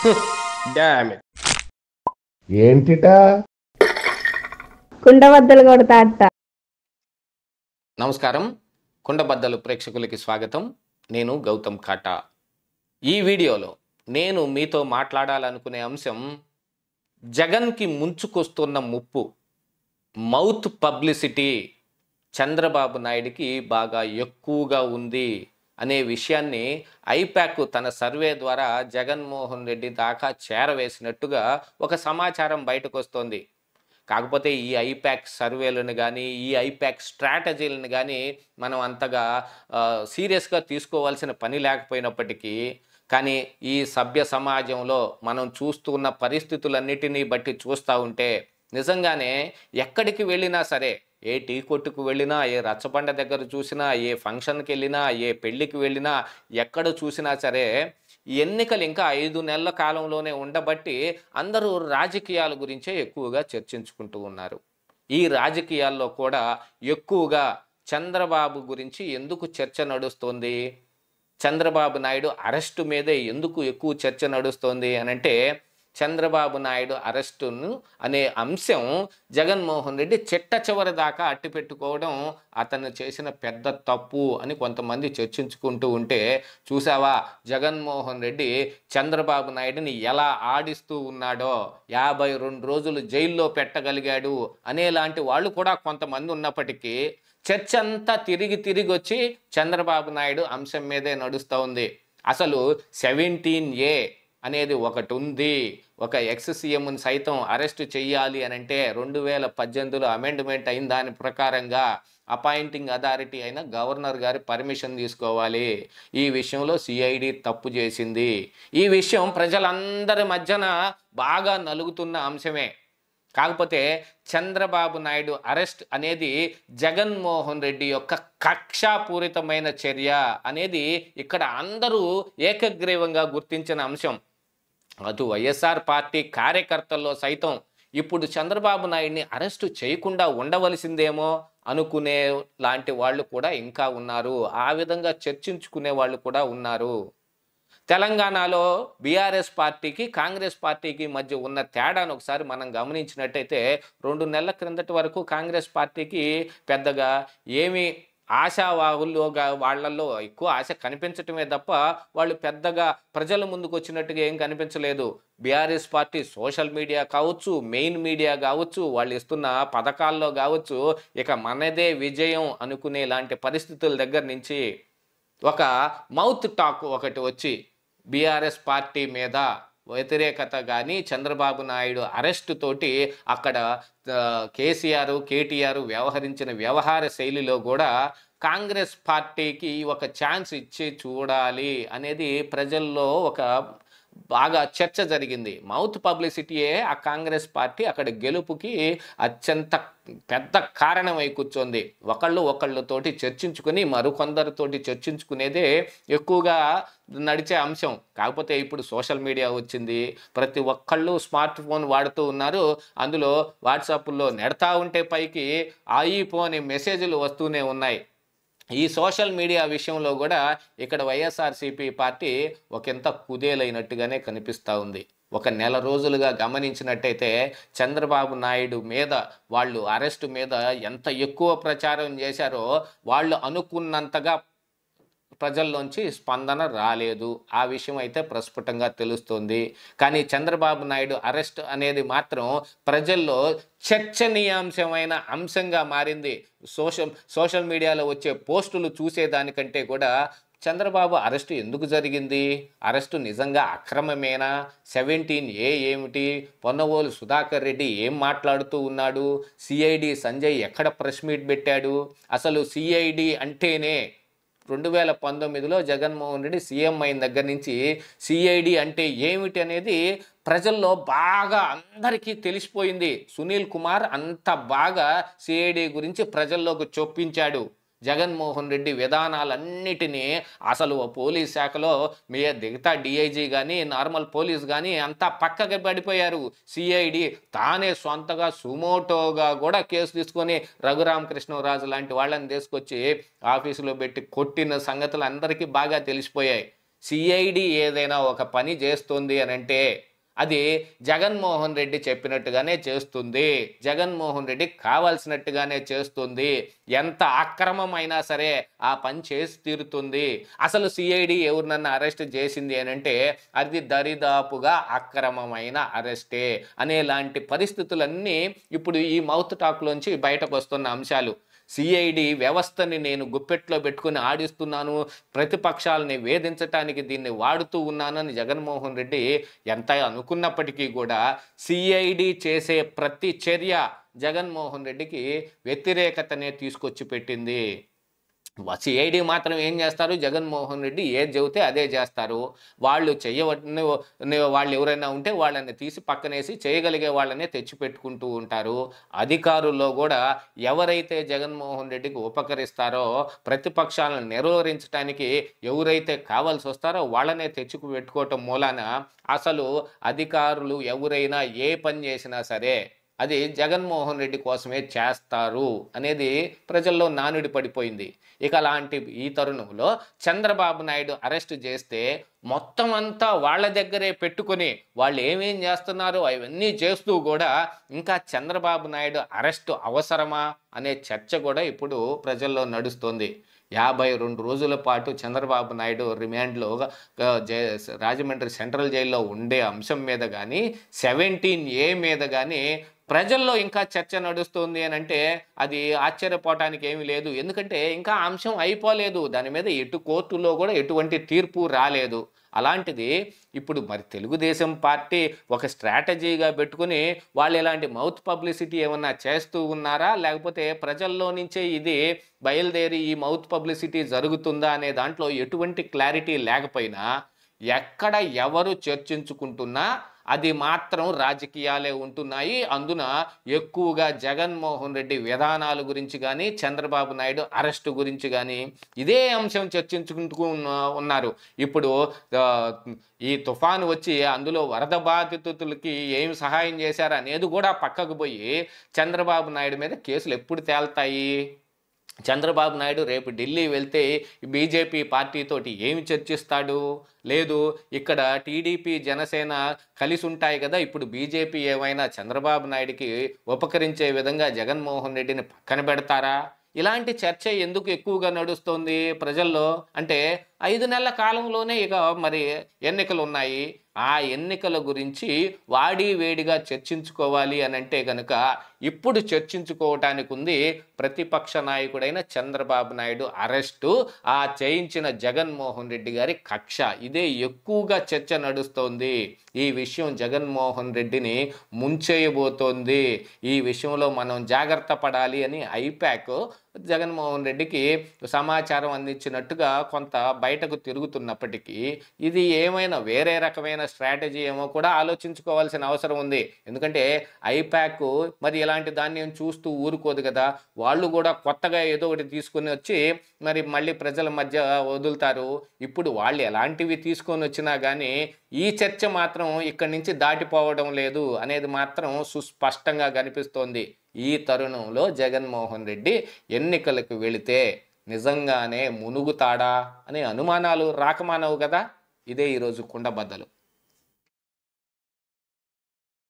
ఏంటిటా కుండబద్దలు కొడతా అట్ట నమస్కారం కుండబద్దలు ప్రేక్షకులకి స్వాగతం నేను గౌతమ్ కాటా ఈ వీడియోలో నేను మీతో మాట్లాడాలనుకునే అంశం జగన్కి ముంచుకొస్తున్న ముప్పు మౌత్ పబ్లిసిటీ చంద్రబాబు నాయుడికి బాగా ఎక్కువగా ఉంది అనే విషయాన్ని ఐపాక్ తన సర్వే ద్వారా జగన్మోహన్ రెడ్డి దాకా చేరవేసినట్టుగా ఒక సమాచారం బయటకు వస్తోంది కాకపోతే ఈ ఐపాక్ సర్వేలను కానీ ఈ ఐపాక్ స్ట్రాటజీలను కానీ మనం అంతగా సీరియస్గా తీసుకోవాల్సిన పని లేకపోయినప్పటికీ కానీ ఈ సభ్య సమాజంలో మనం చూస్తున్న పరిస్థితులన్నిటినీ బట్టి చూస్తూ ఉంటే నిజంగానే ఎక్కడికి వెళ్ళినా సరే ఏ టీ కొట్టుకు వెళ్ళినా ఏ రచ్చబండ దగ్గర చూసినా ఏ ఫంక్షన్కి వెళ్ళినా ఏ పెళ్ళికి వెళ్ళినా ఎక్కడ చూసినా సరే ఎన్నికలు ఇంకా ఐదు నెలల కాలంలోనే ఉండబట్టి అందరూ రాజకీయాల గురించే ఎక్కువగా చర్చించుకుంటూ ఉన్నారు ఈ రాజకీయాల్లో కూడా ఎక్కువగా చంద్రబాబు గురించి ఎందుకు చర్చ నడుస్తోంది చంద్రబాబు నాయుడు అరెస్టు మీదే ఎందుకు ఎక్కువ చర్చ నడుస్తోంది అనంటే చంద్రబాబు నాయుడు అరెస్టును అనే అంశం జగన్మోహన్ రెడ్డి చిట్ట చివరి దాకా అట్టిపెట్టుకోవడం అతను చేసిన పెద్ద తప్పు అని కొంతమంది చర్చించుకుంటూ ఉంటే చూసావా జగన్మోహన్ రెడ్డి చంద్రబాబు నాయుడుని ఎలా ఆడిస్తూ ఉన్నాడో యాభై రెండు రోజులు జైల్లో పెట్టగలిగాడు అనేలాంటి వాళ్ళు కూడా కొంతమంది ఉన్నప్పటికీ చర్చ అంతా తిరిగి తిరిగి వచ్చి చంద్రబాబు నాయుడు అంశం మీదే నడుస్తూ ఉంది అసలు సెవెంటీన్ ఏ అనేది ఒకటి ఉంది ఒక ఎక్స్ సీఎంని సైతం అరెస్ట్ చేయాలి అని అంటే రెండు వేల పద్దెనిమిదిలో అమెండ్మెంట్ అయిన దాని ప్రకారంగా అపాయింటింగ్ అథారిటీ అయిన గవర్నర్ గారి పర్మిషన్ తీసుకోవాలి ఈ విషయంలో సిఐడి తప్పు చేసింది ఈ విషయం ప్రజలందరి మధ్యన బాగా నలుగుతున్న అంశమే కాకపోతే చంద్రబాబు నాయుడు అరెస్ట్ అనేది జగన్మోహన్ రెడ్డి యొక్క కక్షాపూరితమైన చర్య అనేది ఇక్కడ అందరూ ఏకగ్రీవంగా గుర్తించిన అంశం అటు వైఎస్ఆర్ పార్టీ కార్యకర్తల్లో సైతం ఇప్పుడు చంద్రబాబు నాయుడిని అరెస్టు చేయకుండా ఉండవలసిందేమో అనుకునే లాంటి వాళ్ళు కూడా ఇంకా ఉన్నారు ఆ విధంగా చర్చించుకునే వాళ్ళు కూడా ఉన్నారు తెలంగాణలో బీఆర్ఎస్ పార్టీకి కాంగ్రెస్ పార్టీకి మధ్య ఉన్న తేడాను ఒకసారి మనం గమనించినట్టయితే రెండు నెలల క్రిందటి వరకు కాంగ్రెస్ పార్టీకి పెద్దగా ఏమీ ఆశావాహుల్లో వాళ్ళల్లో ఎక్కువ ఆశ కనిపించటమే తప్ప వాళ్ళు పెద్దగా ప్రజల ముందుకు వచ్చినట్టుగా ఏం కనిపించలేదు బీఆర్ఎస్ పార్టీ సోషల్ మీడియా కావచ్చు మెయిన్ మీడియా కావచ్చు వాళ్ళు ఇస్తున్న పథకాల్లో కావచ్చు ఇక మనదే విజయం అనుకునే లాంటి పరిస్థితుల దగ్గర నుంచి ఒక మౌత్ టాక్ ఒకటి వచ్చి బీఆర్ఎస్ పార్టీ మీద వ్యతిరేకత కానీ చంద్రబాబు నాయుడు అరెస్టు తోటి అక్కడ కేసీఆర్ కేటీఆర్ వ్యవహరించిన వ్యవహార శైలిలో కూడా కాంగ్రెస్ పార్టీకి ఒక ఛాన్స్ ఇచ్చి చూడాలి అనేది ప్రజల్లో ఒక బాగా చర్చ జరిగింది మౌత్ పబ్లిసిటీయే ఆ కాంగ్రెస్ పార్టీ అక్కడ గెలుపుకి అత్యంత పెద్ద కారణమై కూర్చోంది ఒకళ్ళు ఒకళ్ళతోటి చర్చించుకుని మరికొందరితోటి చర్చించుకునేదే ఎక్కువగా నడిచే అంశం కాకపోతే ఇప్పుడు సోషల్ మీడియా వచ్చింది ప్రతి ఒక్కళ్ళు స్మార్ట్ ఫోన్ వాడుతూ ఉన్నారు అందులో వాట్సాప్లో నెడతా ఉంటే పైకి ఆయి పోని మెసేజ్లు వస్తూనే ఉన్నాయి ఈ సోషల్ మీడియా విషయంలో కూడా ఇక్కడ వైఎస్ఆర్సీపీ పార్టీ ఒకంత కుదేలైనట్టుగానే కనిపిస్తూ ఉంది ఒక నెల రోజులుగా గమనించినట్టయితే చంద్రబాబు నాయుడు మీద వాళ్ళు అరెస్టు మీద ఎంత ఎక్కువ ప్రచారం చేశారో వాళ్ళు అనుకున్నంతగా ప్రజల్లోంచి స్పందన రాలేదు ఆ విషయం అయితే ప్రస్ఫుటంగా తెలుస్తుంది కానీ చంద్రబాబు నాయుడు అరెస్ట్ అనేది మాత్రం ప్రజల్లో చర్చనీయాంశమైన అంశంగా మారింది సోషల్ సోషల్ మీడియాలో వచ్చే పోస్టులు చూసేదానికంటే కూడా చంద్రబాబు అరెస్టు ఎందుకు జరిగింది అరెస్టు నిజంగా అక్రమమేనా సెవెంటీన్ ఏ ఏమిటి పొన్నవోలు సుధాకర్ రెడ్డి ఏం మాట్లాడుతూ ఉన్నాడు సిఐడి సంజయ్ ఎక్కడ ప్రెస్ మీట్ పెట్టాడు అసలు సిఐడి అంటేనే రెండు వేల పంతొమ్మిదిలో జగన్మోహన్ రెడ్డి సీఎం అయిన దగ్గర నుంచి సిఐడి అంటే ఏమిటి అనేది ప్రజల్లో బాగా అందరికీ తెలిసిపోయింది సునీల్ కుమార్ అంత బాగా సిఐడి గురించి ప్రజల్లోకి చొప్పించాడు జగన్మోహన్ రెడ్డి విధానాలన్నిటినీ అసలు పోలీస్ శాఖలో మీ దిగతా డిఐజీ కానీ నార్మల్ పోలీస్ కానీ అంతా పక్కకి పడిపోయారు సిఐడి తానే సొంతగా సుమోటోగా కూడా కేసు తీసుకొని రఘురామకృష్ణరాజు లాంటి వాళ్ళని తీసుకొచ్చి ఆఫీసులో పెట్టి కొట్టిన సంగతులు అందరికీ బాగా తెలిసిపోయాయి సిఐడి ఏదైనా ఒక పని చేస్తుంది అంటే అది జగన్మోహన్ రెడ్డి చెప్పినట్టుగానే చేస్తుంది జగన్మోహన్ రెడ్డి కావాల్సినట్టుగానే చేస్తుంది ఎంత అక్రమమైనా సరే ఆ పని చేసి తీరుతుంది అసలు సిఐడి నన్ను అరెస్ట్ చేసింది అంటే అది దరిదాపుగా అక్రమమైన అరెస్టే అనేలాంటి పరిస్థితులన్నీ ఇప్పుడు ఈ మౌత్ టాక్లోంచి బయటకు వస్తున్న అంశాలు సిఐడి వ్యవస్థని నేను గుప్పెట్లో పెట్టుకుని ఆడిస్తున్నాను ప్రతిపక్షాలని వేధించటానికి దీన్ని వాడుతూ ఉన్నానని జగన్మోహన్ రెడ్డి ఎంత అనుకున్నప్పటికీ కూడా సిఐడి చేసే ప్రతి చర్య జగన్మోహన్ రెడ్డికి వ్యతిరేకతనే తీసుకొచ్చి పెట్టింది సిఐడి మాత్రం ఏం చేస్తారు జగన్మోహన్ రెడ్డి ఏది చెబితే అదే చేస్తారు వాళ్ళు చెయ్యవని వాళ్ళు ఎవరైనా ఉంటే వాళ్ళని తీసి పక్కనేసి చేయగలిగే వాళ్ళనే తెచ్చిపెట్టుకుంటూ ఉంటారు అధికారుల్లో కూడా ఎవరైతే జగన్మోహన్ రెడ్డికి ఉపకరిస్తారో ప్రతిపక్షాలను నిర్వహించడానికి ఎవరైతే కావాల్సి వస్తారో వాళ్ళనే తెచ్చుకు పెట్టుకోవటం మూలాన అసలు అధికారులు ఎవరైనా ఏ పని చేసినా సరే అది జగన్మోహన్ రెడ్డి కోసమే చేస్తారు అనేది ప్రజల్లో నానుడి పడిపోయింది ఇక అలాంటి ఈ తరుణంలో చంద్రబాబు నాయుడు అరెస్ట్ చేస్తే మొత్తం అంతా వాళ్ళ దగ్గరే పెట్టుకొని వాళ్ళు ఏమేం చేస్తున్నారో అవన్నీ చేస్తూ కూడా ఇంకా చంద్రబాబు నాయుడు అరెస్టు అవసరమా అనే చర్చ కూడా ఇప్పుడు ప్రజల్లో నడుస్తుంది యాభై రెండు రోజుల పాటు చంద్రబాబు నాయుడు రిమాండ్లో రాజమండ్రి సెంట్రల్ జైల్లో ఉండే అంశం మీద కానీ సెవెంటీన్ ఏ మీద కానీ ప్రజల్లో ఇంకా చర్చ నడుస్తుంది అని అంటే అది ఆశ్చర్యపోవటానికి ఏమీ లేదు ఎందుకంటే ఇంకా అంశం అయిపోలేదు దాని మీద ఎటు కోర్టులో కూడా ఎటువంటి తీర్పు రాలేదు అలాంటిది ఇప్పుడు మరి తెలుగుదేశం పార్టీ ఒక స్ట్రాటజీగా పెట్టుకుని వాళ్ళు ఇలాంటి మౌత్ పబ్లిసిటీ ఏమన్నా చేస్తూ ఉన్నారా లేకపోతే ప్రజల్లో నుంచే ఇది బయలుదేరి ఈ మౌత్ పబ్లిసిటీ జరుగుతుందా అనే దాంట్లో ఎటువంటి క్లారిటీ లేకపోయినా ఎక్కడ ఎవరు చర్చించుకుంటున్నా అది మాత్రం రాజకీయాలే ఉంటున్నాయి అందున ఎక్కువగా జగన్మోహన్ రెడ్డి విధానాల గురించి కానీ చంద్రబాబు నాయుడు అరెస్టు గురించి కానీ ఇదే అంశం చర్చించుకుంటూ ఉన్నారు ఇప్పుడు ఈ తుఫాను వచ్చి అందులో వరద బాధితులకి ఏమి సహాయం చేశారు అనేది కూడా పక్కకు పోయి చంద్రబాబు నాయుడు మీద కేసులు ఎప్పుడు తేల్తాయి చంద్రబాబు నాయుడు రేపు ఢిల్లీ వెళ్తే బీజేపీ పార్టీతోటి ఏమి చర్చిస్తాడు లేదు ఇక్కడ టీడీపీ జనసేన కలిసి ఉంటాయి కదా ఇప్పుడు బీజేపీ ఏమైనా చంద్రబాబు నాయుడికి ఉపకరించే విధంగా జగన్మోహన్ రెడ్డిని పక్కన పెడతారా ఇలాంటి చర్చ ఎందుకు ఎక్కువగా నడుస్తోంది ప్రజల్లో అంటే ఐదు నెలల కాలంలోనే ఇక మరి ఎన్నికలు ఉన్నాయి ఆ ఎన్నికల గురించి వాడి వేడిగా చర్చించుకోవాలి అని అంటే కనుక ఇప్పుడు చర్చించుకోవటానికి ఉంది ప్రతిపక్ష నాయకుడైన చంద్రబాబు నాయుడు అరెస్టు ఆ చేయించిన జగన్మోహన్ రెడ్డి గారి కక్ష ఇదే ఎక్కువగా చర్చ నడుస్తోంది ఈ విషయం జగన్మోహన్ రెడ్డిని ముంచేయబోతోంది ఈ విషయంలో మనం జాగ్రత్త పడాలి అని ఐపాక్ జగన్మోహన్ రెడ్డికి సమాచారం అందించినట్టుగా కొంత బయటకు తిరుగుతున్నప్పటికీ ఇది ఏమైనా వేరే రకమైన స్ట్రాటజీ ఏమో కూడా ఆలోచించుకోవాల్సిన అవసరం ఉంది ఎందుకంటే ఐప్యాక్ మరి ఇలాంటి దాన్ని చూస్తూ ఊరుకోదు కదా వాళ్ళు కూడా కొత్తగా ఏదో ఒకటి తీసుకొని వచ్చి మరి మళ్ళీ ప్రజల మధ్య వదులుతారు ఇప్పుడు వాళ్ళు ఎలాంటివి తీసుకొని వచ్చినా కానీ ఈ చర్చ మాత్రం ఇక్కడి నుంచి దాటిపోవడం లేదు అనేది మాత్రం సుస్పష్టంగా కనిపిస్తోంది ఈ తరుణంలో జగన్మోహన్ రెడ్డి ఎన్నికలకు వెళితే నిజంగానే మునుగుతాడా అనే అనుమానాలు రాకమానవు కదా ఇదే ఈరోజు కుండబద్దలు